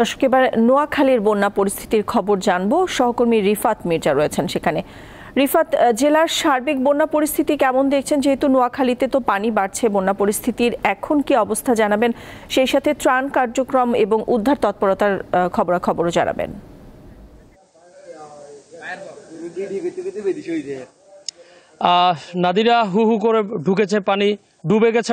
দর্শক এবার নোয়াখালীর বন্যা পরিস্থিতির খবর জানবো সহকর্মী রিফাত মির্জা রয়েছেন সেখানে রিফাত জেলার সার্বিক বন্যা পরিস্থিতি কেমন দেখছেন যেহেতু নোয়াখালীতে তো পানি বাড়ছে বন্যা পরিস্থিতির এখন কি অবস্থা জানাবেন সেই সাথে ত্রাণ কার্যক্রম এবং উদ্ধার তৎপরতার খবরাখবরও জানাবেন নাদিরা হু হু করে ঢুকেছে পানি ডুবে গেছে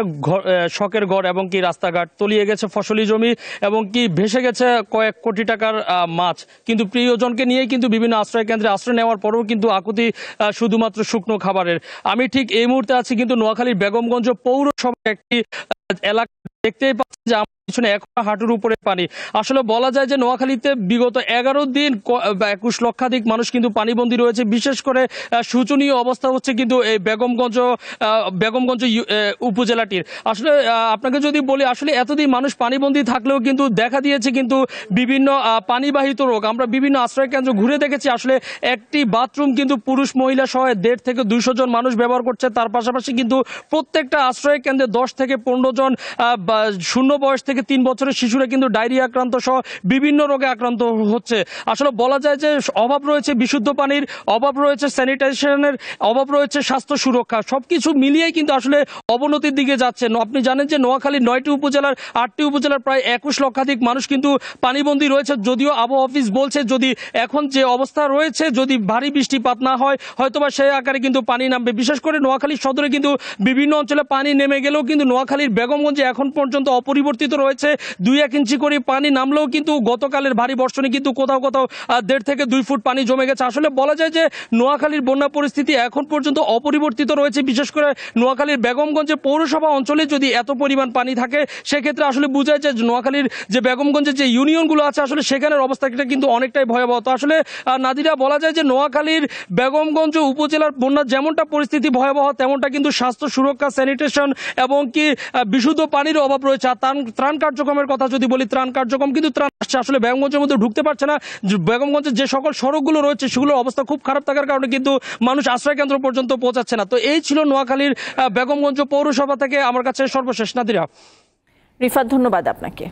শখের ঘর এবং কি রাস্তাঘাট তলিয়ে গেছে ফসলি জমি এবং কি ভেসে গেছে কয়েক কোটি টাকার মাছ কিন্তু প্রিয়জনকে নিয়েই কিন্তু বিভিন্ন আশ্রয় কেন্দ্রে আশ্রয় নেওয়ার পরেও কিন্তু আকুতি শুধুমাত্র শুকনো খাবারের আমি ঠিক এই মুহূর্তে আছি কিন্তু নোয়াখালীর বেগমগঞ্জ পৌরসভার একটি এলাকা দেখতেই পাচ্ছি যে পিছনে এক হাঁটুর উপরে পানি আসলে বলা যায় যে নোয়াখালীতে বিগত এগারো দিন একুশ লক্ষাধিক মানুষ কিন্তু পানিবন্দী রয়েছে বিশেষ করে শোচনীয় অবস্থা হচ্ছে কিন্তু এই বেগমগঞ্জ বেগমগঞ্জ উপজেলাটির আসলে আপনাকে যদি বলি আসলে এতদিন মানুষ পানিবন্দী থাকলেও কিন্তু দেখা দিয়েছে কিন্তু বিভিন্ন পানিবাহিত রোগ আমরা বিভিন্ন আশ্রয়কেন্দ্র ঘুরে দেখেছি আসলে একটি বাথরুম কিন্তু পুরুষ মহিলা সহ দেড় থেকে দুশো জন মানুষ ব্যবহার করছে তার পাশাপাশি কিন্তু প্রত্যেকটা আশ্রয়কেন্দ্রে দশ থেকে পনেরো জন শূন্য বয়স থেকে থেকে তিন বছরের শিশুরা কিন্তু ডায়রিয়া আক্রান্ত সহ বিভিন্ন রোগে আক্রান্ত হচ্ছে আসলে বলা যায় যে অভাব রয়েছে বিশুদ্ধ পানির অভাব রয়েছে স্যানিটাইজেশনের অভাব রয়েছে স্বাস্থ্য সুরক্ষা সব কিছু মিলিয়েই কিন্তু আসলে অবনতির দিকে যাচ্ছে আপনি জানেন যে নোয়াখালীর নয়টি উপজেলার আটটি উপজেলার প্রায় একুশ লক্ষাধিক মানুষ কিন্তু পানিবন্দী রয়েছে যদিও আবহাওয়া অফিস বলছে যদি এখন যে অবস্থা রয়েছে যদি ভারী বৃষ্টিপাত না হয় হয়তোবা সেই আকারে কিন্তু পানি নামবে বিশেষ করে নোয়াখালী সদরে কিন্তু বিভিন্ন অঞ্চলে পানি নেমে গেলেও কিন্তু নোয়াখালীর বেগমগঞ্জে এখন পর্যন্ত অপরিবর্তিত রয়েছে হয়েছে দুই এক ইঞ্চি করে পানি নামলেও কিন্তু গতকালের ভারী বর্ষণে কিন্তু কোথাও কোথাও দেড় থেকে দুই ফুট পানি জমে গেছে আসলে বলা যায় যে নোয়াখালীর বন্যা পরিস্থিতি এখন পর্যন্ত অপরিবর্তিত রয়েছে বিশেষ করে নোয়াখালীর বেগমগঞ্জে পৌরসভা অঞ্চলে যদি এত পরিমাণ পানি থাকে সেক্ষেত্রে আসলে বোঝায় যে নোয়াখালীর যে বেগমগঞ্জের যে ইউনিয়নগুলো আছে আসলে সেখানের অবস্থাটা কিন্তু অনেকটাই ভয়াবহ তো আসলে নাদিরা বলা যায় যে নোয়াখালীর বেগমগঞ্জ উপজেলার বন্যার যেমনটা পরিস্থিতি ভয়াবহ তেমনটা কিন্তু স্বাস্থ্য সুরক্ষা স্যানিটেশন এবং কি বিশুদ্ধ পানির অভাব রয়েছে আর ত্রাণ কার্যক্রমের কথা যদি বলি ত্রাণ কার্যক্রম কিন্তু ত্রাণ আসছে আসলে বেগমগঞ্জের মধ্যে ঢুকতে পারছে না বেগমগঞ্জের যে সকল সড়কগুলো রয়েছে সেগুলোর অবস্থা খুব খারাপ থাকার কারণে কিন্তু মানুষ আশ্রয়কেন্দ্র পর্যন্ত পৌঁছাচ্ছে না তো এই ছিল নোয়াখালীর বেগমগঞ্জ পৌরসভা থেকে আমার কাছে সর্বশেষ নাদিরা রিফাত ধন্যবাদ আপনাকে